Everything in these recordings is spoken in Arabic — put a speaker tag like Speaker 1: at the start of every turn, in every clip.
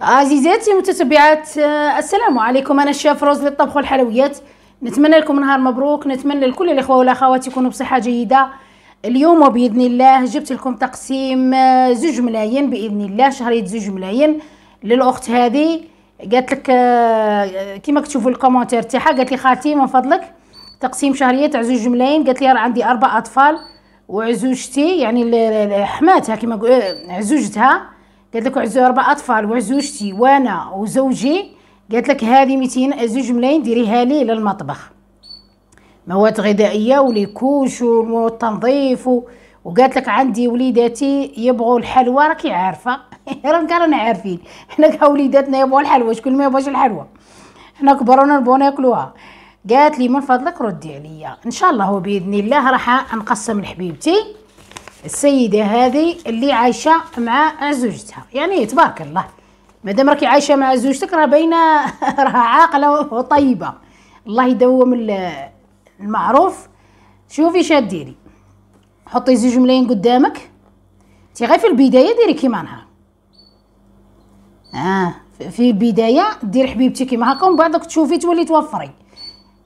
Speaker 1: عزيزاتي متتبعات آه، السلام عليكم انا الشاف روز للطبخ والحلويات نتمنى لكم نهار مبروك نتمنى لكل الاخوه والاخوات يكونوا بصحه جيده اليوم وباذن الله جبت لكم تقسيم آه، زوج ملايين باذن الله شهريه زوج ملايين للاخت هذه قالت لك آه، كما تشوفوا الكومونتير تاعها قالت لي خالتي من فضلك تقسيم شهريه تاع زوج ملايين قالت لي راه عندي اربع اطفال وعزوجتي يعني حماتها كما عزوجتها قالت لك عزو اربع اطفال وعزوجتي وانا وزوجي قالت لك هذه 200 زوج ملايين ديريها لي للمطبخ مواد غذائيه وليكوش والتنظيف وقالت لك عندي وليداتي يبغوا الحلوى راكي عارفه راه رانا عارفين حنا كاع وليداتنا يبغوا الحلوى شكون ما يبغاش الحلوى حنا كبرونا نبغوا ناكلوها قالت لي من فضلك ردي عليا ان شاء الله وباذن الله راح نقسم لحبيبتي السيدة هذه اللي عايشة مع زوجتها يعني تبارك الله مادام راكي عايشة مع زوجتك راه باينة راها عاقلة وطيبة الله يدوم المعروف شوفي شاديري حطي زوج ملايين قدامك انتي غير في البداية ديري كيما نهار اه في البداية دير حبيبتي كيما هاكا ومن بعد تشوفي تولي توفري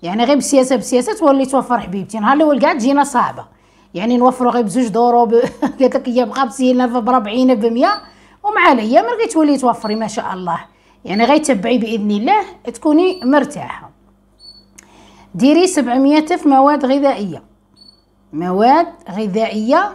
Speaker 1: يعني غير بسياسة بسياسة تولي توفر حبيبتي نهار الاول كاع تجينا صعبة يعني نوفروا غير بزوج دورو قالت لك هي ب 50000 ب 40 ب 100 ومع الايام غير تولي توفري ما شاء الله يعني غيتبعي باذن الله تكوني مرتاحه ديري 700 الف مواد غذائيه مواد غذائيه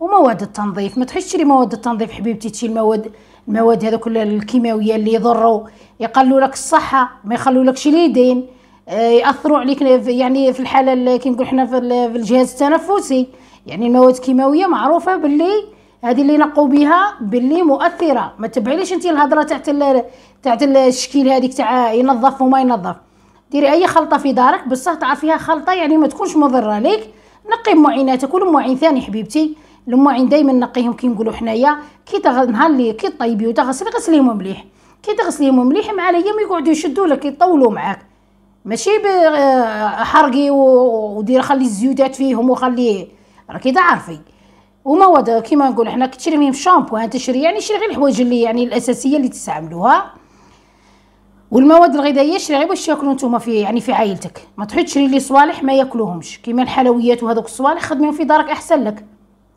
Speaker 1: ومواد التنظيف ما تحبش تشري مواد التنظيف حبيبتي تشيل المواد المواد هذوك الكيماويه اللي يضروا يقلوا لك الصحه ما يخلوا لكش اليدين إيه، ياثروا عليك يعني في الحاله كي نقول حنا في الجهاز التنفسي يعني المواد الكيماويه معروفه باللي هذه اللي نقوا بها باللي مؤثره ما تبعليش انت الهضره تاعت تاعت تحت الشكيل هذيك تاع ينظف وما ينظف ديري اي خلطه في دارك بصح تعرفيها خلطه يعني ما تكونش مضره ليك نقي معيناتك والمعين ثاني حبيبتي المواعين دائما نقيهم كي نقولوا حنايا كي نهار اللي كي طيبي وتغسلي غسليهم مليح كي تغسليهم مليح مع الايام يقعدوا يشدوا لك يطولوا معاك ماشي آه، حرقي ودير خلي الزيوتات فيهم وخليه راكي تعرفي ومواد كيما نقول حنا كتشري منهم شامبوان تشري يعني شري غير الحوايج اللي يعني الاساسيه اللي تستعملوها والمواد الغذائيه شري غير باش تاكلوا نتوما في يعني في عائلتك ما تحيد تشري لي صوالح ما ياكلوهمش كيما الحلويات وهذوك الصوالح خدميهم في دارك احسن لك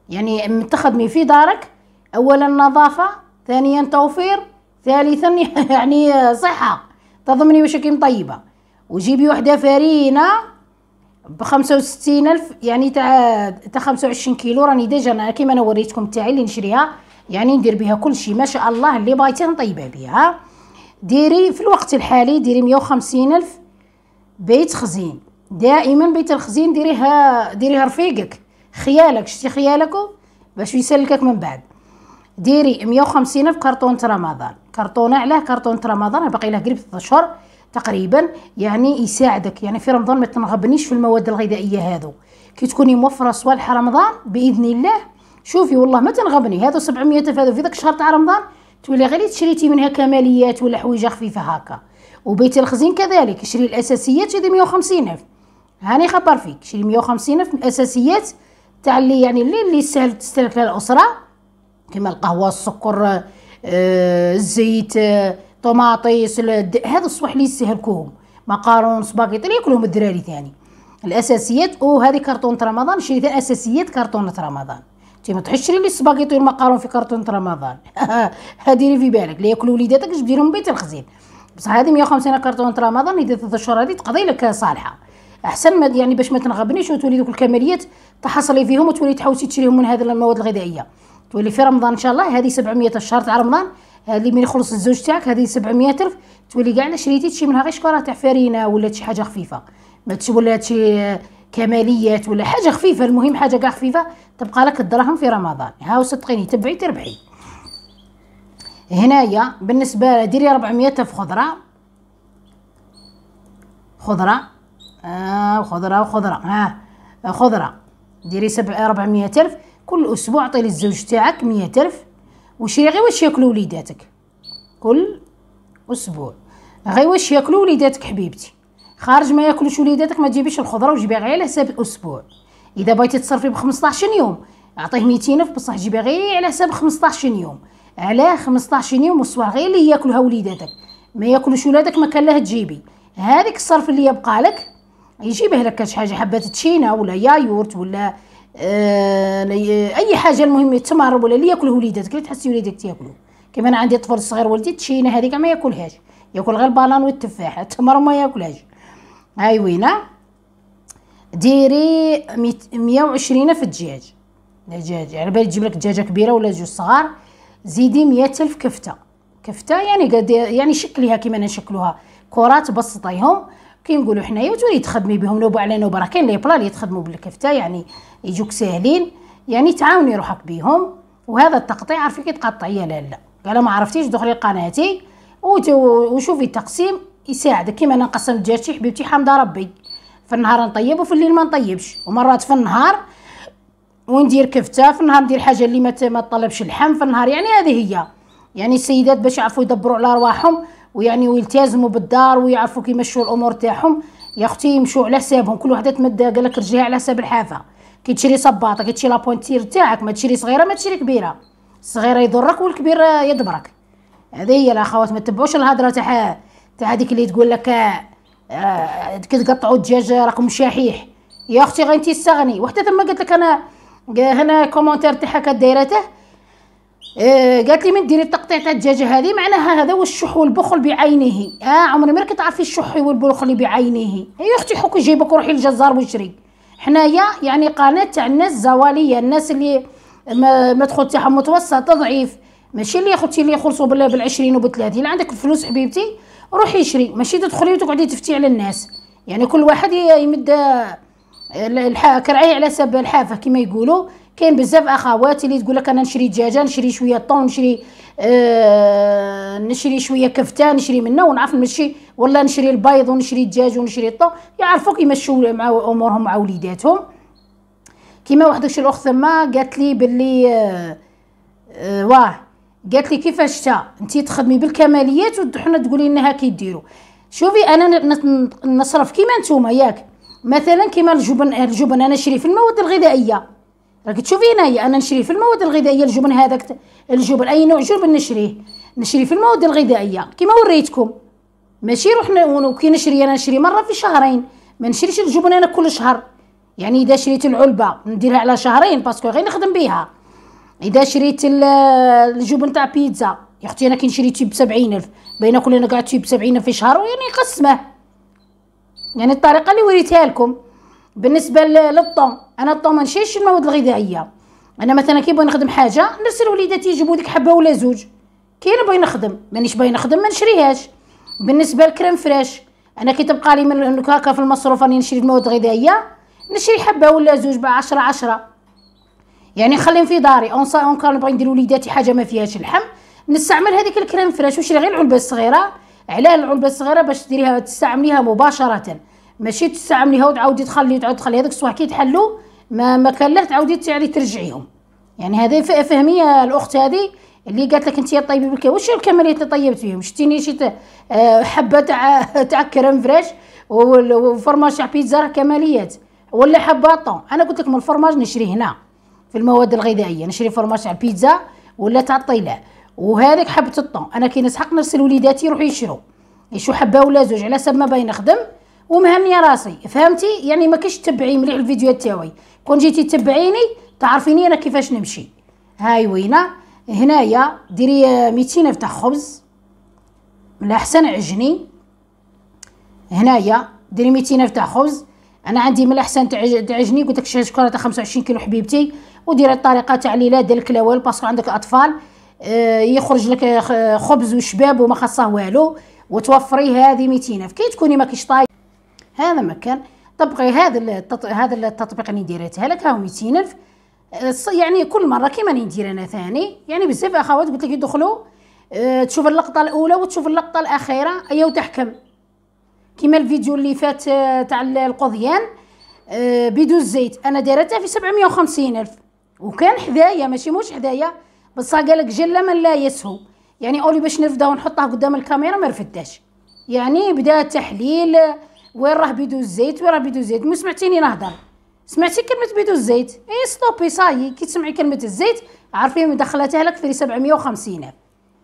Speaker 1: يعني تخدمي في دارك اولا نظافه ثانيا توفير ثالثا يعني صحه تضمني واش كي طيبه وجيبي وحده فرينه ب 65000 يعني تاع تاع 25 كيلو راني ديجا انا كيما انا وريتكم تاعي اللي نشريها يعني ندير بها كل شيء ما شاء الله اللي بغيتي نطيبها بها ديري في الوقت الحالي ديري 150000 بيت خزين دائما بيت الخزين ديريها ديريها رفيقك خيالك شتي خيالك باش يسلكك من بعد ديري 150 الف كرتونه رمضان كرتونه علاه كرتونه رمضان باقي له قريب 3 اشهر تقريبا يعني يساعدك يعني في رمضان ما تنغبنيش في المواد الغذائيه هذو كي تكوني موفره صوالح رمضان باذن الله شوفي والله ما تنغبني هذو 700 الف هذو في ذاك الشهر تاع رمضان تولي غير تشريتي منها كماليات ولا حويجه خفيفه هكا وبيت الخزين كذلك شري الاساسيات شري 150 الف هاني خبر فيك شري 150 الف من الاساسيات تاع اللي يعني اللي اللي سهل تستهلك للاسره كما القهوه السكر آه الزيت آه طماطيس هذا الصباح اللي يستهلكوهم مقارون سباكيت اللي ياكلهم الدراري ثاني الاساسيات او هذه كرتونه رمضان شريت اساسيات كرتونه رمضان انت ما تحشري لي السباكيتي والمقارون في كرتونه رمضان ديري في بالك لا ياكلوا وليداتك جبدي لهم بيت الخزين بصح هذه 150 كرتونه رمضان اذا ثلاث اشهر هذه تقضي لك صالحه احسن ما يعني باش ما تنغبنيش وتولي دوك الكماليات تحصلي فيهم وتولي تحوسي تشريهم من هذه المواد الغذائيه تولي في رمضان ان شاء الله هذه 700 الشهر تاع رمضان هذه من يخلص الزوج تاعك هذه 700 الف تولي كاع شريتي شي منها غير تاع فرينه ولا شي حاجه خفيفه ما ولا شي كماليات ولا حاجه خفيفه المهم حاجه كاع خفيفه تبقى لك الدراهم في رمضان ها صدقيني تبعي تربحي هنايا بالنسبه ديري 400 الف خضره خضره آه خضره وخضره ها خضره ديري سبع 400 الف كل اسبوع عطي للزوج تاعك 100 الف وشي غير واش ياكلوا وليداتك كل اسبوع غير واش ياكلوا وليداتك حبيبتي خارج ما ياكلوش وليداتك ما تجيبيش الخضره وجيبي غير على حساب الاسبوع اذا بغيتي تصرفي ب 15 يوم اعطيه 200 الف بصح جيبي غير على حساب 15 يوم على 15 يوم وسوا غير اللي ياكلها وليداتك ما ياكلوش ولادك ما كان لها تجيبي هذيك الصرف اللي يبقى لك يجيبه لك شي حاجه حبه تشينا ولا يايورت ولا آه، اي حاجه المهم التمهرب ولا اللي ياكله وليداتك اللي تحسي وليدك تياكلو كيما انا عندي طفل صغير ولدي تشينا هذيك ما ياكلهاش ياكل غير البالان والتفاح التمر ما ياكلهاش هاي وينا ديري 120 في الدجاج دجاج على بالي تجيب لك دجاجه كبيره ولا جوج صغار زيدي الف كفته كفته يعني قد يعني كيما انا نشكلوها كرات بسطيهم كي نقولوا حنايا وتولي تخدمي بهم نوبه على نوبه راه كاين لي بلا اللي تخدموا بالكفته يعني يجوك ساهلين يعني تعاوني روحك بهم وهذا التقطيع عرفي كي تقطع يا لاله قال ما عرفتيش دخلي لقناتي وشوفي التقسيم يساعدك كيما انا قسمت دجاجتي حبيبتي حمد ربي في النهار نطيب وفي الليل ما نطيبش ومرات في النهار وندير كفته في النهار ندير حاجه اللي ما تطلبش الحم في النهار يعني هذه هي يعني السيدات باش يعرفوا يدبروا على رواحهم ويعني ويلتزموا بالدار ويعرفوا كيمشوا الامور تاعهم يا اختي يمشوا على حسابهم كل وحده تمد قال لك رجليها على حساب الحافه كي تشري صباطه كي تشري لابونتير تاعك ما تشري صغيره ما تشري كبيره الصغيره يضرك والكبير يضبرك هذه هي الاخوات ما تبعوش الهضره تاع تاع هذيك اللي تقول لك آه كي تقطعوا الدجاج راكم شحيح يا اختي غير انت استغني وحده ثم قلت لك انا هنا كومونتير تاعها كدايرته إيه، قالت لي من ديري التقطيع تاع الدجاجه هذه معناها هذا هو الشح والبخل بعينه اه عمري ما عارفه الشح والبخل بعينه هي اختي حكي جيبك روحي للجزار وشري حنايا يعني قناه تاع الناس الزواليه الناس اللي مدخول تاعهم متوسط ضعيف ماشي اللي اختي اللي يخلصوا بال20 وب30 اللي عندك الفلوس حبيبتي روحي شري ماشي تدخلي وتقعدي تفتي على الناس يعني كل واحد يمد آه، كرعيه على سب الحافه كما يقولوا كاين بزاف اخوات اللي تقول لك انا نشري دجاجه نشري شويه طون نشري آه نشري شويه كفته نشري منه ونعرف نمشي ولا نشري البيض ونشري الدجاج ونشري الطون يعرفوا كيمشوا مع امورهم مع وليداتهم كيما وحدك الاخت ما قالت لي باللي آه آه واه قالت لي كيفاش تا انت تخدمي بالكماليات وحنا تقولي لنا كيديروا شوفي انا نصرف كيما نتوما ياك مثلا كيما الجبن الجبن انا نشري في المواد الغذائيه راك تشوفي هنايا انا نشري في المواد الغذائيه الجبن هذاك الجبن اي نوع جبن نشريه نشري في المواد الغذائيه كما وريتكم ماشي نروح كي نشري انا نشري مره في شهرين ما نشريش الجبن انا كل شهر يعني اذا شريت العلبه نديرها على شهرين باسكو غير نخدم بها اذا شريت الجبن تاع بيتزا يا اختي انا كي نشري تيب بسبعين الف بين كلنا قاعد تيب بسبعين الف في شهر يعني نقسمه يعني الطريقه اللي وريتها لكم بالنسبه للطون انا الطون ما نشيش المواد الغذائيه انا مثلا كي بغي نخدم حاجه نرسل وليداتي يجيبوا ديك حبه ولا زوج كي انا بغي نخدم مانيش باغي نخدم ما نشريهاش بالنسبه للكريم فريش انا كي تبقى لي من هكا في المصروف راني نشري المواد الغذائيه نشري حبه ولا زوج ب 10 10 يعني نخليهم في داري اون اون كان نبغي ندير وليداتي حاجه ما فيهاش اللحم نستعمل هذيك الكريم فريش ونشري غير العلبه الصغيره علاه العلبه الصغيره باش ديريها تستعمليها مباشره ماشي تسعه ملي هاو تعاودي تخلي تعاود تخلي هذاك الصباح كي يتحلوا ما ما كان لا تعاودي تعري ترجعيهم يعني هذه فهميه الاخت هذه اللي قالت لك انت طيبي بك واش الكماليات اللي طيبت فيهم شتيني شي آه، حبه تاع تاع كريم فريش وفرماج تاع بيتزا راه كماليات ولا حبه طون انا قلت لكم الفرماج نشري هنا في المواد الغذائيه نشري فرماج تاع البيتزا ولا تاع الطيله وهذيك حبه الطون انا كي نسحق نرسل وليداتي يروحوا يشرو يشو حبه ولا زوج على حسب ما باين نخدم ومهنيه راسي فهمتي يعني ما كاينش تبعي مليح الفيديوهات تاوعي كون جيتي تبعيني تعرفيني انا كيفاش نمشي هاي وينا هنايا ديري 200 تاع خبز من الاحسن عجني هنايا ديري 200 تاع خبز انا عندي من الاحسن تعجني قلت لك شكاره تاع 25 كيلو حبيبتي وديري الطريقه تاع ليلى ديال الكلاوال باسكو عندك اطفال آه، يخرج لك خبز وشباب وما خاصه والو وتوفري هذه 200 كي تكوني ماكيش طاي هذا مكان طبقي هذا هذا التطبيق اللي ديرته لك هاو الف آه، يعني كل مره كيما ندير انا ثاني يعني بزاف اخوات قلت لك يدخلوا آه، تشوف اللقطه الاولى وتشوف اللقطه الاخيره ايا وتحكم كيما الفيديو اللي فات آه، تاع القضيان بدون الزيت انا دارتها في 750 الف وكان حدايا ماشي موش حدايا بصح قالك جل من لا يسهو يعني اولي باش نرفده ونحطه قدام الكاميرا ما رفدهاش يعني بدا تحليل وين راه بيدوز الزيت وين راه بيدوز الزيت مو سمعتيني نهضر سمعتي كلمه بيدو الزيت اي ستوبي صاي كي تسمعي كلمه الزيت عارفين دخلتها لك في 750 الف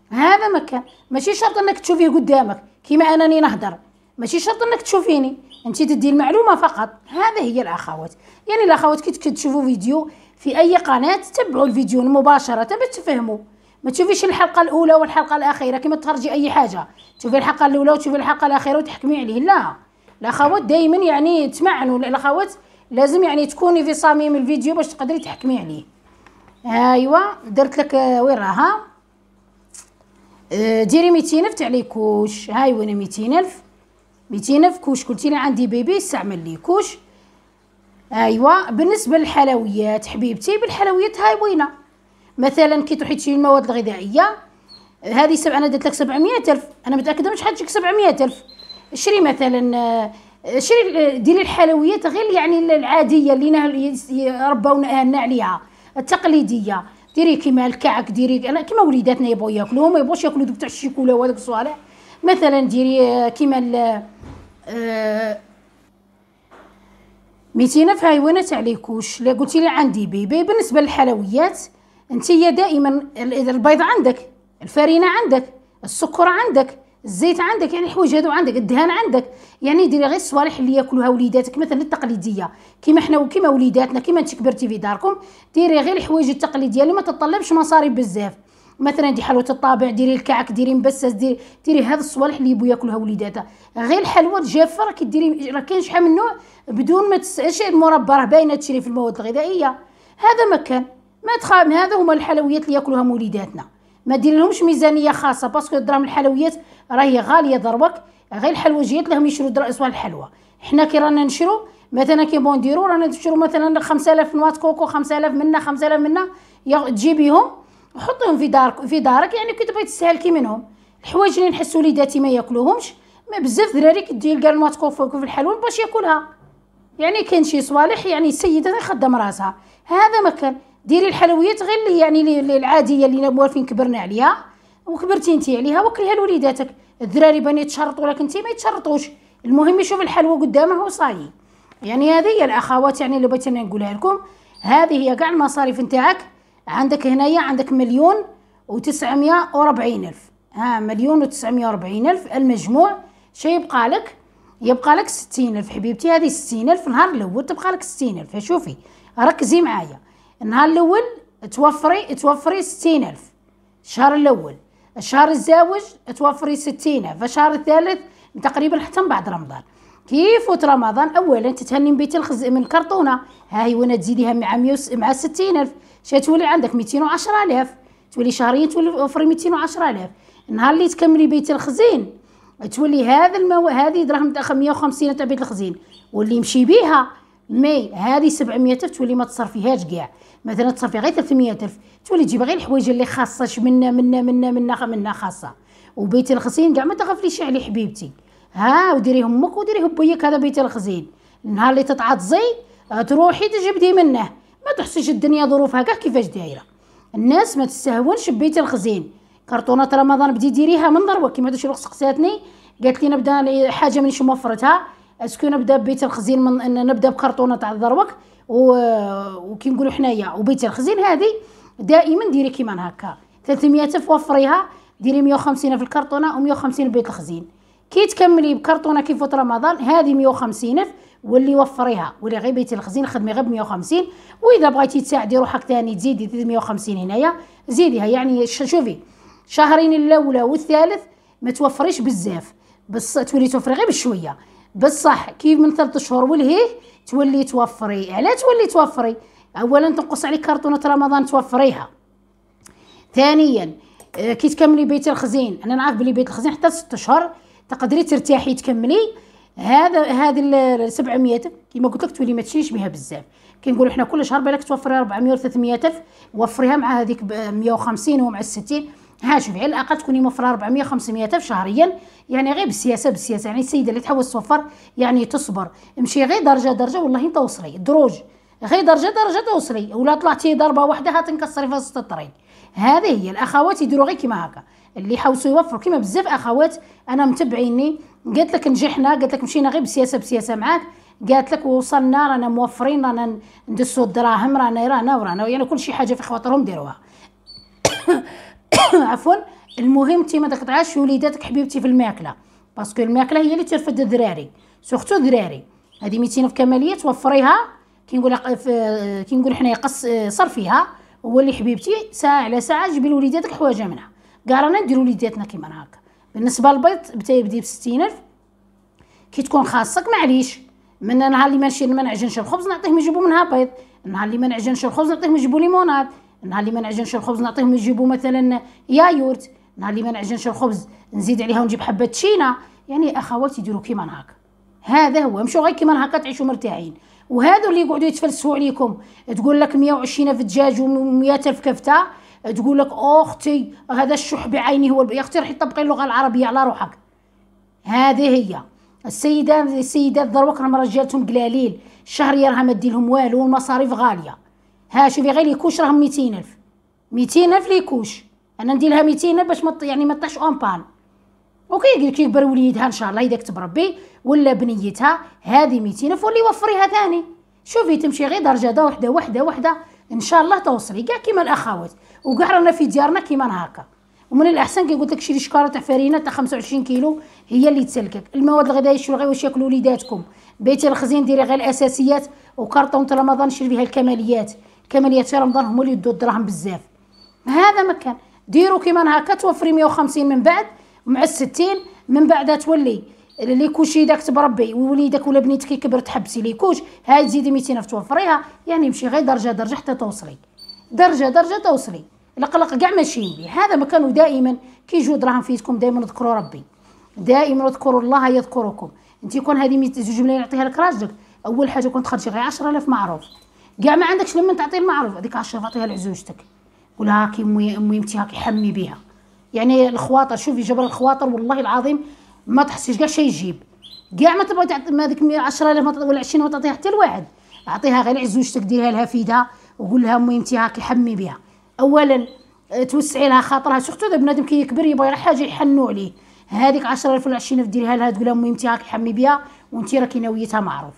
Speaker 1: هذا ما كان ماشي شرط انك تشوفيه قدامك كيما انني نهضر ماشي شرط انك تشوفيني انت تدي المعلومه فقط هذا هي الاخوات يعني الاخوات كي تشوفوا فيديو في اي قناه تبعوا الفيديو مباشره باش تفهموا ما تشوفيش الحلقه الاولى والحلقه الاخيره كيما تفرجي اي حاجه تشوفي الحلقه الاولى وتشوفي الحلقه الاخيره وتحكمي عليه لا الاخوات دائما يعني تمعنوا الاخوات لازم يعني تكوني في صميم الفيديو باش تقدري تحكمي عليه ايوا درت لك آه، وين راها آه، ديري ميتين الف لي كوش هاي وانا ميتين الف ميتين الف كوش قلتي لي عندي بيبي استعمل لي كوش ايوا بالنسبه للحلويات حبيبتي بالحلويات هاي وينه مثلا كي تروحي تشري المواد الغذائيه هذه سبع انا درت لك 700 الف انا متاكده مش حتجيك 700 الف شري مثلا آه، شري آه، ديري الحلويات غير يعني العاديه اللي ربونا اهلنا عليها التقليديه ديري كيما الكعك ديري كيما وليداتنا يبغوا ياكلوا ما يبغوش ياكلوا دوك تاع الشيكولا وهذوك الصوالح مثلا ديري آه، كيما ال ميتينا في هايوانات عليكوش لا قلتي لي عندي بيبي بالنسبه للحلويات انت دائما البيض عندك الفرينه عندك السكر عندك الزيت عندك يعني الحوايج هادو عندك الدهان عندك يعني ديري غير الصوالح اللي ياكلوها وليداتك مثلا التقليديه كيما حنا وكيما وليداتنا كيما انت كبرتي في داركم ديري غير الحوايج التقليديه اللي ما تطلبش مصاريف بزاف مثلا دي حلوه الطابع ديري الكعك ديري مبسس ديري ديري هاد الصوالح اللي يبو ياكلوها وليداتها غير الحلوه الجافه راك ديري راه كاين شحال من نوع بدون ما تسالش المربى راه باينه تشري في المواد الغذائيه هذا ما كان ما تخاف هذا هما الحلويات اللي ياكلوها وليداتنا ما دير لهمش ميزانيه خاصه باسكو دراهم الحلويات راهي غاليه ضربك غير الحلوى جيت لهم يشرو درائس الحلوى حنا كي رانا نشرو مثلا كي بون نديرو رانا نشرو مثلا 5000 نوات كوكو 5000 منا 5000 منا تجيبيهم وحطيهم في دارك في دارك يعني كي تبغي تستهلكي منهم الحوايج اللي نحسو وليداتي ما ياكلوهمش ما بزاف دراري كدي كاع نوات كوكو في الحلوى باش ياكلها يعني كاين شي صوالح يعني سيده خدام راسها هذا مكان ديري الحلويات غير اللي يعني العاديه اللي موالفين كبرنا عليها وكبرتي انت عليها وكريها لوليداتك الدراري بان يتشرطوا لك انت ما يتشرطوش المهم يشوف الحلوى قدامه وصاي يعني هذه هي الاخوات يعني اللي بغيت انا نقولها لكم هذه هي كاع المصاريف نتاعك عندك هنايا عندك مليون و940 الف ها مليون و940 الف المجموع شي يبقى لك يبقى لك 60 الف حبيبتي هذه 60 الف نهار الاول تبقى لك 60 الف شوفي ركزي معايا النهار الاول توفري توفري 60 الف الشهر الاول الشهر الزاوج توفري ستينة فالشهر الثالث تقريبا حتى من بعد رمضان كي يفوت رمضان اولا تتهني بيت الخز من ها هي وانا تزيديها مع مع 60000 شي تولي عندك 210000 تولي شهريا تولي توفري 210000 النهار اللي تكملي بيت الخزين تولي هذا المو... هذه دراهم 150 تاع بيت الخزين واللي يمشي بها مي هذه 700 الف تولي ما تصرفيهاش كاع مثلا تصرفي غير 300 الف تولي تجيب غير الحوايج اللي خاصه منا منا منا منا منا خاصه وبيت الخزين كاع ما تغفليش عليه حبيبتي ها وديريه امك وديريه بويك هذا بيت الخزين النهار اللي تتعطزي آه، تروحي تجبدي منه ما تحسيش الدنيا ظروفها كاع كيفاش دايره الناس ما تستهونش ببيت الخزين كرتونات رمضان بدي ديريها من ضروه كيما هذا الشيء سقساتني قالت لي نبدا حاجه مانيش موفرتها اسكو نبدا ببيت الخزين من ان نبدا بكرطونه تاع الذروك وكي نقولوا حنايا وبيت الخزين هذه دائما ديري كيما هكا 300 وفريها ديري 150 في الكرطونه و150 بيت الخزين كي تكملي بكرطونه كيف وقت رمضان هذه 150 الف واللي وفريها واللي غير بيت الخزين خدمي غير ب 150 واذا بغيتي تساعدي روحك ثاني تزيدي 150 هنايا زيديها يعني شوفي شهرين الاولى والثالث ما توفريش بزاف بس تولي توفري غير بشويه بصح كيف من ثلاث شهور ولهي تولي توفري علاه تولي توفري اولا تنقص عليك كرتونه رمضان توفريها ثانيا آه، كي تكملي بيت الخزين انا نعرف بلي بيت الخزين حتى ست شهور تقدري ترتاحي تكملي هذا هذه ال 700 كيما قلت لك تولي ما تشريش بها بزاف كي نقولوا حنا كل شهر بالك توفري 400 و 300 وفريها مع هذيك 150 ومع 60 ها شوفي على الاقل تكوني موفره 400 500 الف شهريا يعني غير بالسياسه بالسياسه يعني السيده اللي تحوس توفر يعني تصبر امشي غير درجه درجه والله انت وصلي دروج غير درجه درجه توصلي ولا طلعتي ضربه واحده هتنكسري في وسط الطريق هذه هي الاخوات يديروا غير كيما هكا اللي يحوسوا يوفروا كيما بزاف اخوات انا متبعيني قالت لك نجحنا قالت لك مشينا غير بالسياسه بالسياسه معاك قالت لك وصلنا رانا موفرين رانا ندسوا الدراهم رانا رانا ورانا يعني كل شي حاجه في خواطرهم ديروها عفوا المهم انت ما تقطعش وليداتك حبيبتي في الماكله باسكو الماكله هي اللي ترفد الذراري سورتو الذراري هذه 200 في كماليه توفريها كي نقول كي نقول حنايا قص صرفيها هو اللي حبيبتي ساعه على ساعه جيبي لوليداتك حوايج منها كاع رانا نديرو لوليداتنا كيما هكا بالنسبه للبيض بدا يبدي ب 60000 كي تكون خاصك معليش من نهار اللي ما نشير ما نعجنش الخبز نعطيه ما يجيبو منها بيض النهار اللي ما نعجنش الخبز نعطيه ما يجيبو ليموناد نهار اللي ما نعجنش الخبز نعطيهم يجيبوا مثلا يايورت نهار اللي ما نعجنش الخبز نزيد عليها ونجيب حبه شينا يعني اخواتي يديروا كيما هكا هذا هو مشوا غير كيما هكا تعيشوا مرتاحين وهذو اللي يقعدوا يتفلسفوا عليكم تقول لك 120 في الدجاج و100 في كفته تقول لك اختي هذا الشح بعيني هو يا اختي روحي طبقي اللغه العربيه على روحك هذه هي السيدات السيدات دروك راهم رجالتهم قلاليل الشهر راها ما دير لهم والو والمصاريف غاليه ها شوفي غير ليكوش راهم ميتين ألف ميتين ألف ليكوش أنا ندير لها ميتين ألف باش مط يعني ما تطيحش أون بان وكي كيكبر وليدها إن شاء الله إذا كتب ربي ولا بنيتها هذه ميتين ألف واللي يوفريها ثاني شوفي تمشي غير درجة وحدة وحدة وحدة ان شاء الله توصلي كاع كيما الاخوات وكاع رانا في ديارنا كيما هكا ومن الاحسن كي قلت لك شري شكاره تاع فرينه تاع 25 كيلو هي اللي تسلكك المواد الغذائيه شري غير واش ياكلوا وليداتكم بيت الخزين ديري غير الاساسيات وكرطونه رمضان شري فيها الكماليات كماليات في رمضان هما اللي يدوا الدراهم بزاف هذا ما كان ديروا كيما هكا توفري 150 من بعد مع الستين 60 من بعدها تولي اللي كوشي داك تبربي ووليدك ولا بنيتك كبر تحبسي لي كوش هاي تزيدي 200 توفريها يعني مشي غير درجه درجه حتى توصلي درجه درجه توصلي القلق كاع ماشي لي هذا ما كانوا دائما يجوا دراهم فيتكم دائما اذكروا ربي دائما اذكروا الله يذكركم انت كون هذه ملايين يعطيها لك راجلك اول حاجه كون تخرجي غير 10000 معروف كاع ما عندكش لما تعطي المعروف هذيك عشرة تعطيها لزوجتك قول هاكي امي امي امتي هاكي حمي بها يعني الخواطر شوفي جبر الخواطر والله العظيم ما تحسيش كاع شي يجيب كاع ما تبغى تعطي ما هذيك 10000 ولا 20 ما تعطيها حتى لواحد اعطيها غير لزوجتك ديرها لها في وقول لها امي امتي هاكي حمي بها اولا توسعي لها خاطرها سورتو ذا بنادم كي يكبر يبغى غير حاجه يحنوا عليه هذيك 10000 ولا 20000 ديرها لها تقول لها امي امتي هاكي حمي بها وانت راكي ناويتها معروف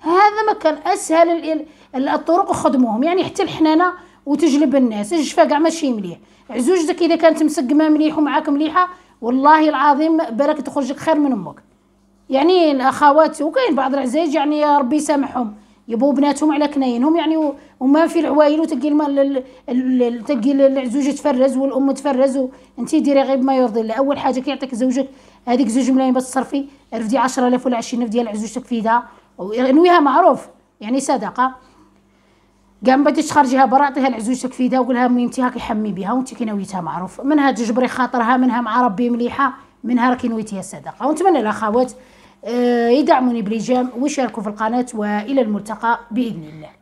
Speaker 1: هذا ما كان اسهل الطرق وخدموهم يعني حتى الحنانه وتجلب الناس الجفا كاع ماشي مليح عزوج داك اذا كانت مسقمه مليح ومعاك مليحه والله العظيم بالك تخرج لك خير من امك يعني الاخوات وكاين بعض العزايز يعني يا ربي يسامحهم يبوا بناتهم على كناينهم يعني وما في العوايل وتلقي تلقي العزوج تفرز والام تفرز وانت ديري غير ما يرضي الله اول حاجه كيعطيك زوجك هذيك زوج ملايين باش تصرفي رفدي 10000 ولا 20000 ديال عزوجتك في يدها معروف يعني صدقه قام بديت تخرجيها برا عطيها لعزوجتك يدها وقول لها من انتهاك حمي بها وانت كي نويتها معروف منها تجبري خاطرها منها مع ربي مليحه منها راكي نويتيها الصدقه ونتمنى الاخوات آه، يدعموني بلجام ويشاركوا في القناه والى الملتقى باذن الله